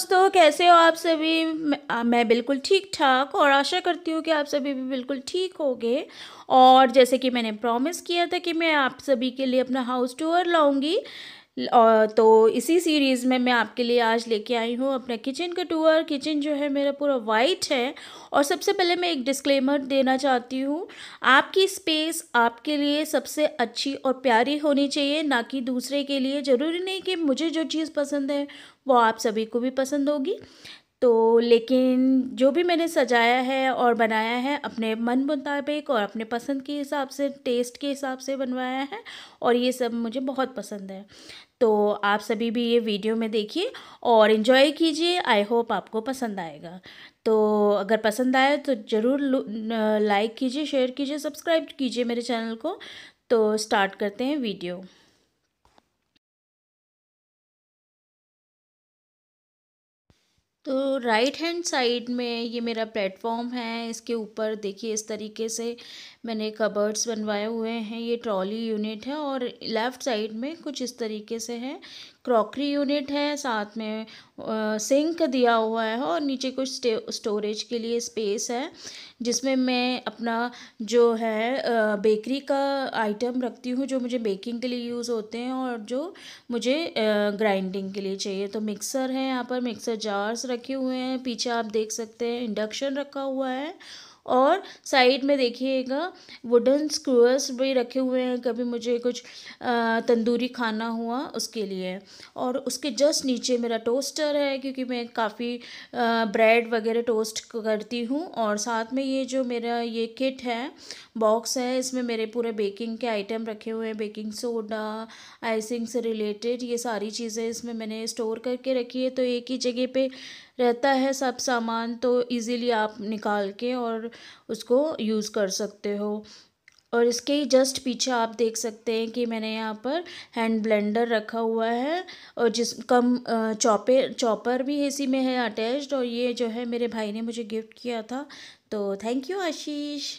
दोस्तों कैसे हो आप सभी मैं, बिल्कुल ठीक ठाक और आशा करती हूँ कि आप सभी भी बिल्कुल ठीक होंगे और जैसे कि मैंने प्रॉमिस किया था कि मैं आप सभी के लिए अपना हाउस टूर लाऊंगी तो इसी सीरीज़ में मैं आपके लिए आज लेके आई हूँ अपना किचन का टूर किचन जो है मेरा पूरा वाइट है और सबसे पहले मैं एक डिस्क्लेमर देना चाहती हूँ आपकी स्पेस आपके लिए सबसे अच्छी और प्यारी होनी चाहिए ना कि दूसरे के लिए ज़रूरी नहीं कि मुझे जो चीज़ पसंद है वो आप सभी को भी पसंद होगी तो लेकिन जो भी मैंने सजाया है और बनाया है अपने मन मुताबिक और अपने पसंद के हिसाब से टेस्ट के हिसाब से बनवाया है और ये सब मुझे बहुत पसंद है तो आप सभी भी ये वीडियो में देखिए और इन्जॉय कीजिए आई होप आपको पसंद आएगा तो अगर पसंद आए तो ज़रूर लाइक कीजिए शेयर कीजिए सब्सक्राइब कीजिए मेरे चैनल को तो स्टार्ट करते हैं वीडियो तो राइट हैंड साइड में ये मेरा प्लेटफॉर्म है इसके ऊपर देखिए इस तरीके से मैंने कबर्ड्स बनवाए हुए हैं ये ट्रॉली यूनिट है और लेफ़्ट साइड में कुछ इस तरीके से है क्रॉकरी यूनिट है साथ में सिंक दिया हुआ है और नीचे कुछ स्टोरेज के लिए स्पेस है जिसमें मैं अपना जो है बेकरी का आइटम रखती हूँ जो मुझे बेकिंग के लिए यूज़ होते हैं और जो मुझे ग्राइंडिंग के लिए चाहिए तो मिक्सर है यहाँ पर मिक्सर जार्स रखे हुए हैं पीछे आप देख सकते हैं इंडक्शन रखा हुआ है और साइड में देखिएगा वुडन स्क्रूअर्स भी रखे हुए हैं कभी मुझे कुछ तंदूरी खाना हुआ उसके लिए और उसके जस्ट नीचे मेरा टोस्टर है क्योंकि मैं काफ़ी ब्रेड वगैरह टोस्ट करती हूँ और साथ में ये जो मेरा ये किट है बॉक्स है इसमें मेरे पूरे बेकिंग के आइटम रखे हुए हैं बेकिंग सोडा आइसिंग से रिलेटेड ये सारी चीज़ें इसमें मैंने स्टोर करके रखी है तो एक ही जगह पर रहता है सब सामान तो इजीली आप निकाल के और उसको यूज़ कर सकते हो और इसके ही जस्ट पीछे आप देख सकते हैं कि मैंने यहाँ पर हैंड ब्लेंडर रखा हुआ है और जिस कम चॉपे चॉपर भी इसी में है अटैच्ड और ये जो है मेरे भाई ने मुझे गिफ्ट किया था तो थैंक यू आशीष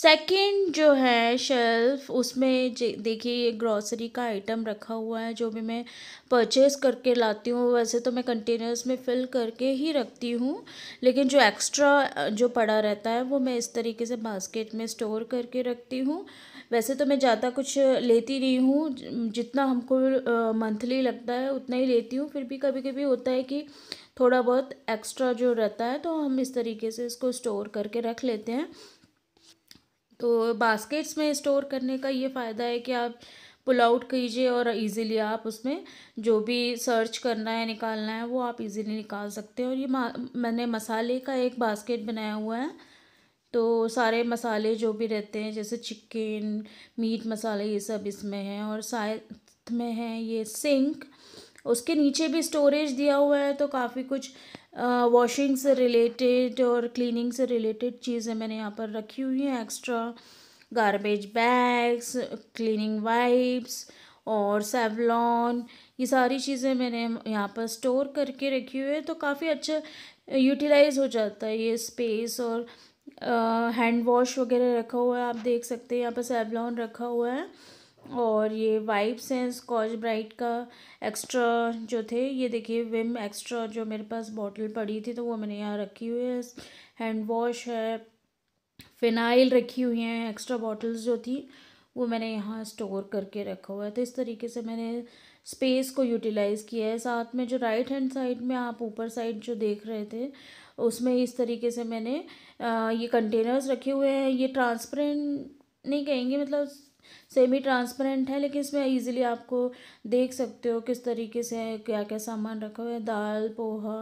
सेकंड जो है शेल्फ उसमें देखिए ये ग्रॉसरी का आइटम रखा हुआ है जो भी मैं परचेज़ करके लाती हूँ वैसे तो मैं कंटेनर्स में फ़िल करके ही रखती हूँ लेकिन जो एक्स्ट्रा जो पड़ा रहता है वो मैं इस तरीके से बास्केट में स्टोर करके रखती हूँ वैसे तो मैं ज़्यादा कुछ लेती नहीं हूँ जितना हमको मंथली लगता है उतना ही लेती हूँ फिर भी कभी कभी होता है कि थोड़ा बहुत एक्स्ट्रा जो रहता है तो हम इस तरीके से इसको स्टोर करके रख लेते हैं तो बास्केट्स में स्टोर करने का ये फ़ायदा है कि आप पुल आउट कीजिए और इजीली आप उसमें जो भी सर्च करना है निकालना है वो आप इजीली निकाल सकते हैं और ये मैंने मसाले का एक बास्केट बनाया हुआ है तो सारे मसाले जो भी रहते हैं जैसे चिकन मीट मसाले ये सब इसमें हैं और साथ में है ये सिंक उसके नीचे भी स्टोरेज दिया हुआ है तो काफ़ी कुछ वॉशिंग से रिलेटेड और क्लीनिंग से रिलेटेड चीज़ें मैंने यहाँ पर रखी हुई हैं extra garbage bags cleaning wipes और सेवलॉन ये सारी चीज़ें मैंने यहाँ पर स्टोर करके रखी हुई है तो काफ़ी अच्छा यूटिलाइज हो जाता है ये स्पेस और हैंड वॉश वगैरह रखा हुआ है आप देख सकते हैं यहाँ पर सेवलॉन रखा हुआ है और ये वाइप्स हैं स्कॉच ब्राइट का एक्स्ट्रा जो थे ये देखिए विम एक्स्ट्रा जो मेरे पास बॉटल पड़ी थी तो वो मैंने यहाँ रखी हुई है हैंड वॉश है फिनाइल रखी हुई हैं एक्स्ट्रा बॉटल्स जो थी वो मैंने यहाँ स्टोर करके रखा हुआ है तो इस तरीके से मैंने स्पेस को यूटिलाइज़ किया है साथ में जो राइट हैंड साइड में आप ऊपर साइड जो देख रहे थे उसमें इस तरीके से मैंने आ, ये कंटेनर्स रखे हुए हैं ये ट्रांसपेरेंट नहीं कहेंगे मतलब सेमी ट्रांसपेरेंट है लेकिन इसमें ईजिली आपको देख सकते हो किस तरीके से क्या क्या सामान रखा हुआ है दाल पोहा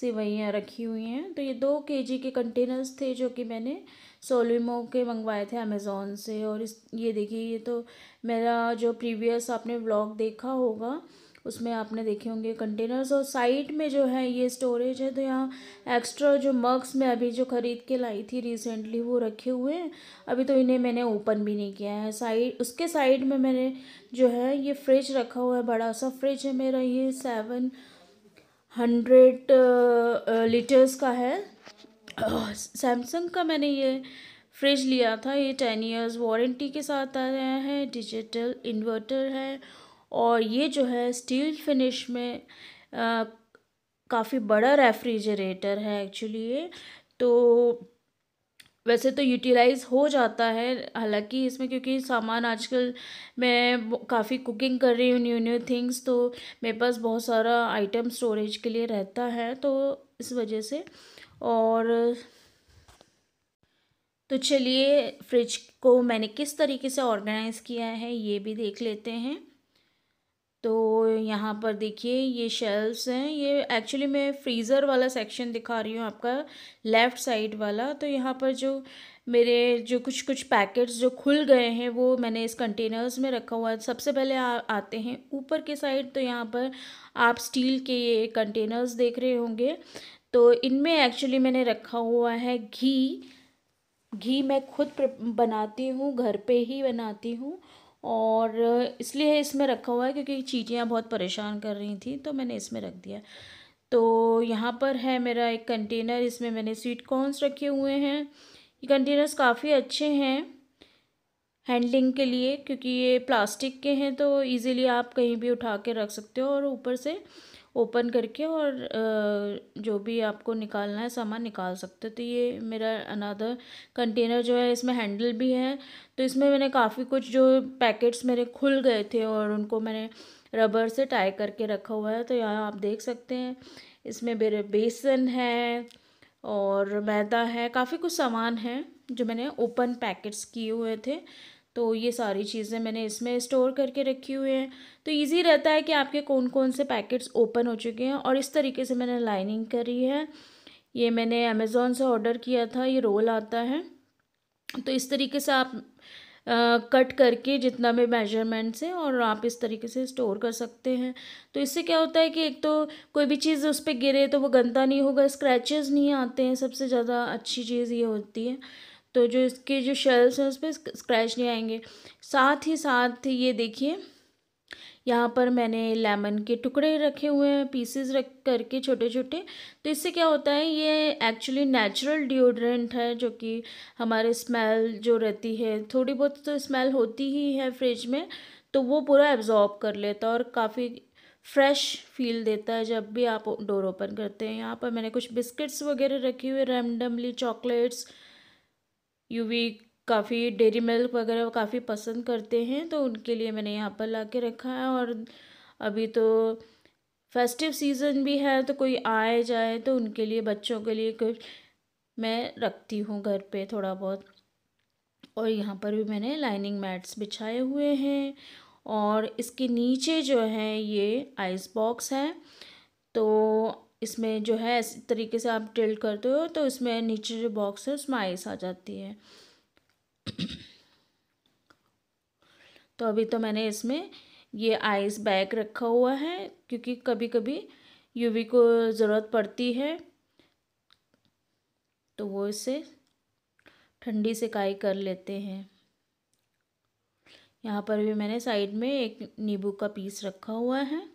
सिवैयाँ रखी हुई हैं तो ये दो के जी के कंटेनर्स थे जो कि मैंने सोलिमो के मंगवाए थे अमेज़ोन से और इस ये देखिए ये तो मेरा जो प्रीवियस आपने व्लॉग देखा होगा उसमें आपने देखे होंगे कंटेनर्स और साइड में जो है ये स्टोरेज है तो यहाँ एक्स्ट्रा जो मग्स मैं अभी जो ख़रीद के लाई थी रिसेंटली वो रखे हुए हैं अभी तो इन्हें मैंने ओपन भी नहीं किया है साइड उसके साइड में मैंने जो है ये फ्रिज रखा हुआ है बड़ा सा फ्रिज है मेरा ये सेवन हंड्रेड लीटर्स का है सैमसंग का मैंने ये फ्रिज लिया था ये टेन ईयर्स वारंटी के साथ आया है डिजिटल इन्वर्टर है और ये जो है स्टील फिनिश में काफ़ी बड़ा रेफ्रिजरेटर है एक्चुअली ये तो वैसे तो यूटिलाइज़ हो जाता है हालांकि इसमें क्योंकि सामान आजकल मैं काफ़ी कुकिंग कर रही हूँ न्यू न्यू थिंग्स तो मेरे पास बहुत सारा आइटम स्टोरेज के लिए रहता है तो इस वजह से और तो चलिए फ्रिज को मैंने किस तरीके से ऑर्गेनाइज़ किया है ये भी देख लेते हैं तो यहाँ पर देखिए ये शेल्फ्स हैं ये एक्चुअली मैं फ्रीज़र वाला सेक्शन दिखा रही हूँ आपका लेफ़्ट साइड वाला तो यहाँ पर जो मेरे जो कुछ कुछ पैकेट्स जो खुल गए हैं वो मैंने इस कंटेनर्स में रखा हुआ है सबसे पहले आ, आते हैं ऊपर के साइड तो यहाँ पर आप स्टील के ये कंटेनर्स देख रहे होंगे तो इनमें एक्चुअली मैंने रखा हुआ है घी घी मैं खुद बनाती हूँ घर पर ही बनाती हूँ और इसलिए इसमें रखा हुआ है क्योंकि चीटियाँ बहुत परेशान कर रही थी तो मैंने इसमें रख दिया तो यहाँ पर है मेरा एक कंटेनर इसमें मैंने स्वीट कॉर्नस रखे हुए हैं ये कंटेनर्स काफ़ी अच्छे हैं हैंडलिंग के लिए क्योंकि ये प्लास्टिक के हैं तो इजीली आप कहीं भी उठा के रख सकते हो और ऊपर से ओपन करके और जो भी आपको निकालना है सामान निकाल सकते हो तो ये मेरा अनादर कंटेनर जो है इसमें हैंडल भी है तो इसमें मैंने काफ़ी कुछ जो पैकेट्स मेरे खुल गए थे और उनको मैंने रबर से टाई करके रखा हुआ है तो यहाँ आप देख सकते हैं इसमें मेरे बेसन है और मैदा है काफ़ी कुछ सामान है जो मैंने ओपन पैकेट्स किए हुए थे तो ये सारी चीज़ें मैंने इसमें स्टोर करके रखी हुई हैं तो इजी रहता है कि आपके कौन कौन से पैकेट्स ओपन हो चुके हैं और इस तरीके से मैंने लाइनिंग करी है ये मैंने अमेज़ोन से ऑर्डर किया था ये रोल आता है तो इस तरीके से आप कट कट करके जितना भी मेजरमेंट से और आप इस तरीके से स्टोर कर सकते हैं तो इससे क्या होता है कि एक तो कोई भी चीज़ उस पर गिरे तो वो गंदा नहीं होगा स्क्रैचेस नहीं आते हैं सबसे ज़्यादा अच्छी चीज़ ये होती है तो जो इसके जो शेल्स हैं उस पर स्क्रैच नहीं आएंगे साथ ही साथ ये देखिए यहाँ पर मैंने लेमन के टुकड़े रखे हुए हैं पीसेस रख करके छोटे छोटे तो इससे क्या होता है ये एक्चुअली नेचुरल डिओड्रेंट है जो कि हमारे स्मेल जो रहती है थोड़ी बहुत तो स्मेल होती ही है फ्रिज में तो वो पूरा एब्जॉर्ब कर लेता है और काफ़ी फ्रेश फील देता है जब भी आप डोर ओपन करते हैं यहाँ पर मैंने कुछ बिस्किट्स वगैरह रखे हुए रैमडमली चॉकलेट्स यू भी काफ़ी डेरी मिल्क वगैरह काफ़ी पसंद करते हैं तो उनके लिए मैंने यहाँ पर ला के रखा है और अभी तो फेस्टिव सीज़न भी है तो कोई आए जाए तो उनके लिए बच्चों के लिए कुछ मैं रखती हूँ घर पे थोड़ा बहुत और यहाँ पर भी मैंने लाइनिंग मैट्स बिछाए हुए हैं और इसके नीचे जो है ये आइस बॉक्स है तो इसमें जो है इस तरीके से आप टिल्ट करते हो तो इसमें नीचे जो बॉक्स है उसमें आइस आ जाती है तो अभी तो मैंने इसमें ये आइस बैग रखा हुआ है क्योंकि कभी कभी यूवी को ज़रूरत पड़ती है तो वो इसे ठंडी सिकाई कर लेते हैं यहाँ पर भी मैंने साइड में एक नींबू का पीस रखा हुआ है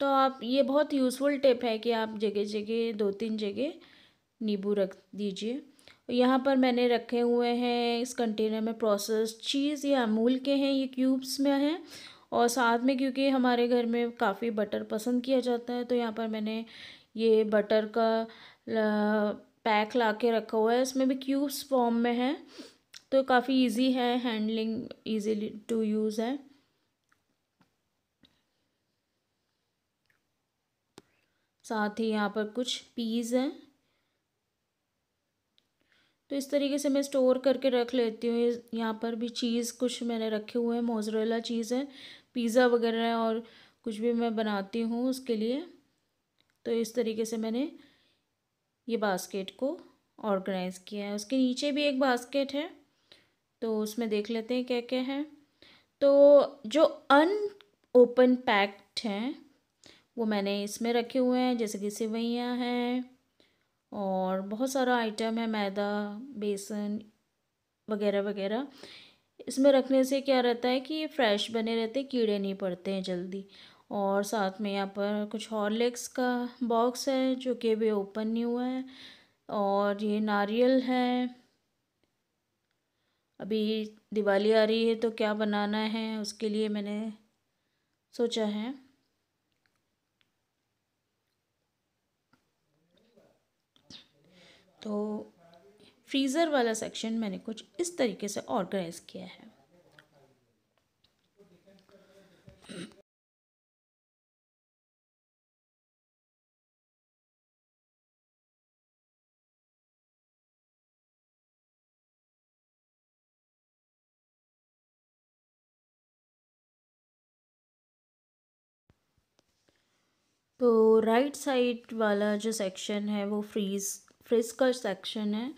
तो आप ये बहुत यूज़फुल टिप है कि आप जगह जगह दो तीन जगह नींबू रख दीजिए यहाँ पर मैंने रखे हुए हैं इस कंटेनर में प्रोसेस चीज़ ये अमूल के हैं ये क्यूब्स में हैं और साथ में क्योंकि हमारे घर में काफ़ी बटर पसंद किया जाता है तो यहाँ पर मैंने ये बटर का पैक ला के रखा हुआ है इसमें भी क्यूब्स फॉर्म में तो है तो काफ़ी इजी है हैंडलिंग इजीली टू यूज़ है साथ ही यहाँ पर कुछ पीज़ हैं तो इस तरीके से मैं स्टोर करके रख लेती हूँ यहाँ पर भी चीज़ कुछ मैंने रखे हुए हैं मोजरेला चीज़ है पिज़्ज़ा वगैरह और कुछ भी मैं बनाती हूँ उसके लिए तो इस तरीके से मैंने ये बास्केट को ऑर्गेनाइज़ किया है उसके नीचे भी एक बास्केट है तो उसमें देख लेते हैं क्या क्या है तो जो अन ओपन पैक्ड हैं वो मैंने इसमें रखे हुए हैं जैसे कि सिवैयाँ हैं और बहुत सारा आइटम है मैदा बेसन वगैरह वगैरह इसमें रखने से क्या रहता है कि ये फ्रेश बने रहते कीड़े नहीं पड़ते हैं जल्दी और साथ में यहाँ पर कुछ हॉर्लिक्स का बॉक्स है जो कि अभी ओपन नहीं हुआ है और ये नारियल है अभी दिवाली आ रही है तो क्या बनाना है उसके लिए मैंने सोचा है तो फ्रीज़र वाला सेक्शन मैंने कुछ इस तरीके से ऑर्गेनाइज किया है तो राइट साइड वाला जो सेक्शन है वो फ्रीज़ फ्रिज का सेक्शन है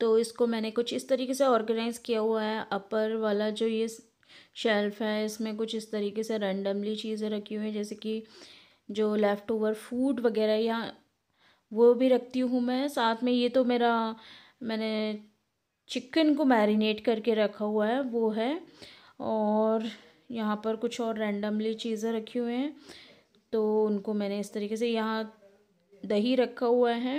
तो इसको मैंने कुछ इस तरीके से ऑर्गेनाइज़ किया हुआ है अपर वाला जो ये शेल्फ़ है इसमें कुछ इस तरीके से रैंडमली चीज़ें रखी हुई हैं जैसे कि जो लेफ़्ट ओवर फूड वगैरह या वो भी रखती हूँ मैं साथ में ये तो मेरा मैंने चिकन को मैरिनेट करके रखा हुआ है वो है और यहाँ पर कुछ और रैंडमली चीज़ें रखी हुई हैं तो उनको मैंने इस तरीके से यहाँ दही रखा हुआ है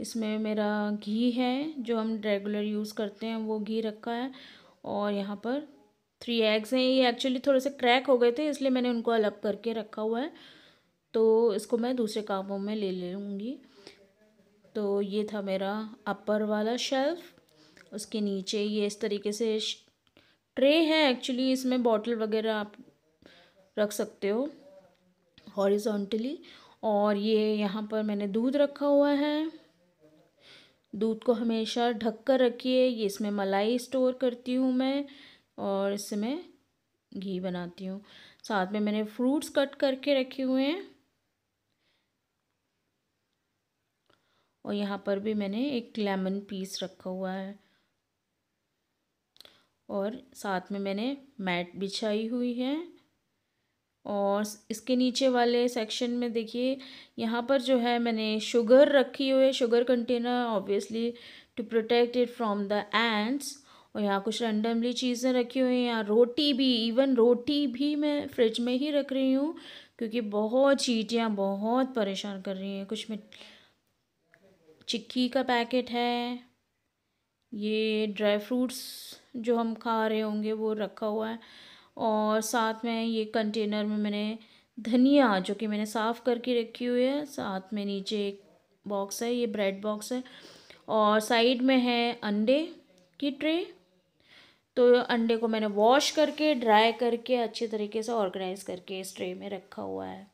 इसमें मेरा घी है जो हम रेगुलर यूज़ करते हैं वो घी रखा है और यहाँ पर थ्री एग्स हैं ये एक्चुअली थोड़े से क्रैक हो गए थे इसलिए मैंने उनको अलग करके रखा हुआ है तो इसको मैं दूसरे कामों में ले लूँगी तो ये था मेरा अपर वाला शेल्फ़ उसके नीचे ये इस तरीके से ट्रे है एक्चुअली इसमें बॉटल वगैरह आप रख सकते हो हॉरिजॉन्टली और ये यहाँ पर मैंने दूध रखा हुआ है दूध को हमेशा ढक कर रखिए ये इसमें मलाई स्टोर करती हूँ मैं और इसमें घी बनाती हूँ साथ में मैंने फ्रूट्स कट करके रखे हुए हैं और यहाँ पर भी मैंने एक लेमन पीस रखा हुआ है और साथ में मैंने मैट बिछाई हुई है और इसके नीचे वाले सेक्शन में देखिए यहाँ पर जो है मैंने शुगर रखी हुई है sugar container obviously to protect it from the ants और यहाँ कुछ रैंडमली चीज़ें रखी हुई हैं यहाँ रोटी भी इवन रोटी भी मैं फ्रिज में ही रख रही हूँ क्योंकि बहुत चीटियाँ बहुत परेशान कर रही हैं कुछ में चिक्की का पैकेट है ये ड्राई फ्रूट्स जो हम खा रहे होंगे वो रखा हुआ है और साथ में ये कंटेनर में मैंने धनिया जो कि मैंने साफ़ करके रखी हुई है साथ में नीचे एक बॉक्स है ये ब्रेड बॉक्स है और साइड में है अंडे की ट्रे तो अंडे को मैंने वॉश करके ड्राई करके अच्छे तरीके से ऑर्गेनाइज करके इस ट्रे में रखा हुआ है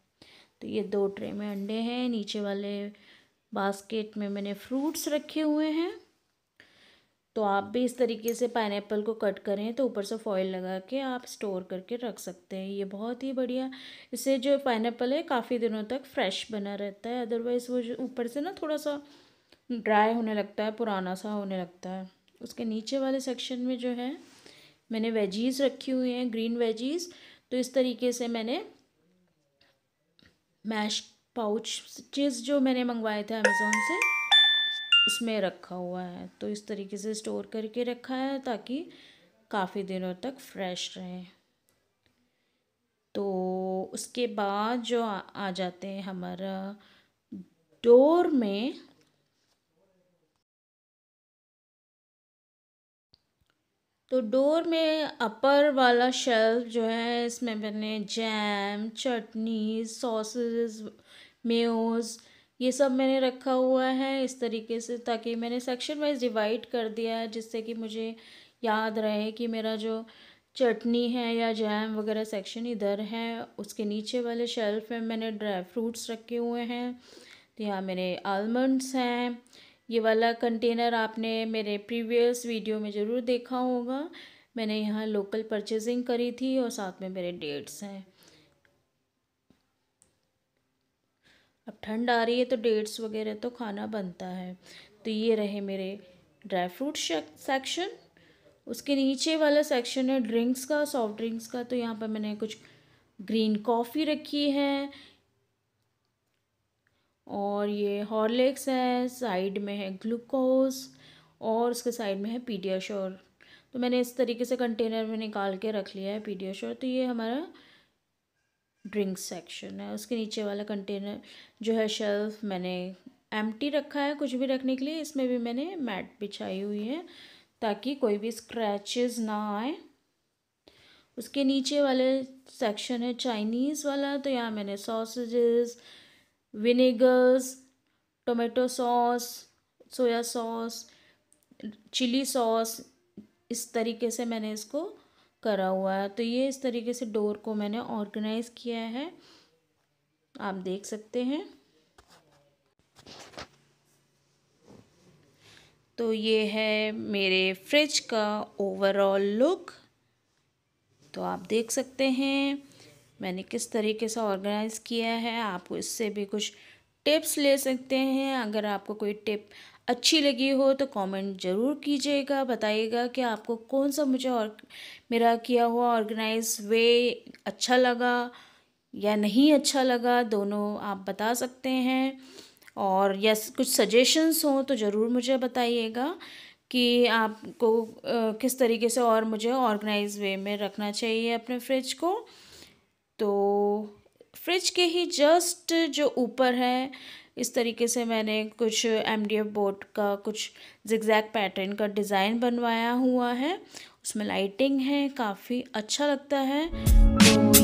तो ये दो ट्रे में अंडे हैं नीचे वाले बास्केट में मैंने फ्रूट्स रखे हुए हैं तो आप भी इस तरीके से पाइन को कट करें तो ऊपर से फॉइल लगा के आप स्टोर करके रख सकते हैं ये बहुत ही बढ़िया इससे जो पाइन है काफ़ी दिनों तक फ्रेश बना रहता है अदरवाइज़ वो जो ऊपर से ना थोड़ा सा ड्राई होने लगता है पुराना सा होने लगता है उसके नीचे वाले सेक्शन में जो है मैंने वेजीज़ रखी हुई हैं ग्रीन वेजीज़ तो इस तरीके से मैंने मैश पाउच चीज़ जो मैंने मंगवाए थे अमेज़ोन से उसमें रखा हुआ है तो इस तरीके से स्टोर करके रखा है ताकि काफ़ी दिनों तक फ्रेश रहे तो उसके बाद जो आ, आ जाते हैं हमारा डोर में तो डोर में अपर वाला शेल्फ जो है इसमें मैंने जैम चटनी सॉसेस मेयोज़ ये सब मैंने रखा हुआ है इस तरीके से ताकि मैंने सेक्शन वाइज डिवाइड कर दिया है जिससे कि मुझे याद रहे कि मेरा जो चटनी है या जैम वगैरह सेक्शन इधर है उसके नीचे वाले शेल्फ में मैंने ड्राई फ्रूट्स रखे हुए हैं तो यहाँ मेरे आलमंड्स हैं ये वाला कंटेनर आपने मेरे प्रीवियस वीडियो में ज़रूर देखा होगा मैंने यहाँ लोकल परचेजिंग करी थी और साथ में मेरे डेट्स हैं अब ठंड आ रही है तो डेट्स वगैरह तो खाना बनता है तो ये रहे मेरे ड्राई फ्रूट सेक्शन उसके नीचे वाला सेक्शन है ड्रिंक्स का सॉफ्ट ड्रिंक्स का तो यहाँ पर मैंने कुछ ग्रीन कॉफ़ी रखी है और ये हॉर्लिक्स है साइड में है ग्लूकोज और उसके साइड में है पीडियाश्योर तो मैंने इस तरीके से कंटेनर में निकाल के रख लिया है पीडियाश्योर तो ये हमारा ड्रिंक सेक्शन है उसके नीचे वाला कंटेनर जो है शेल्फ मैंने एम रखा है कुछ भी रखने के लिए इसमें भी मैंने मैट बिछाई हुई है ताकि कोई भी स्क्रैचेस ना आए उसके नीचे वाले सेक्शन है चाइनीज़ वाला तो यहाँ मैंने sausages vinegars tomato sauce soya sauce chilli sauce इस तरीके से मैंने इसको करा हुआ है तो ये इस तरीके से डोर को मैंने ऑर्गेनाइज़ किया है आप देख सकते हैं तो ये है मेरे फ्रिज का ओवरऑल लुक तो आप देख सकते हैं मैंने किस तरीके से ऑर्गेनाइज़ किया है आप इससे भी कुछ टिप्स ले सकते हैं अगर आपको कोई टिप अच्छी लगी हो तो कमेंट ज़रूर कीजिएगा बताइएगा कि आपको कौन सा मुझे और मेरा किया हुआ ऑर्गेनाइज वे अच्छा लगा या नहीं अच्छा लगा दोनों आप बता सकते हैं और या कुछ सजेशंस हों तो ज़रूर मुझे बताइएगा कि आपको किस तरीके से और मुझे ऑर्गेनाइज वे में रखना चाहिए अपने फ्रिज को तो फ्रिज के ही जस्ट जो ऊपर है इस तरीके से मैंने कुछ एम डी एफ बोर्ड का कुछ जिगजैग पैटर्न का डिज़ाइन बनवाया हुआ है उसमें लाइटिंग है काफ़ी अच्छा लगता है तो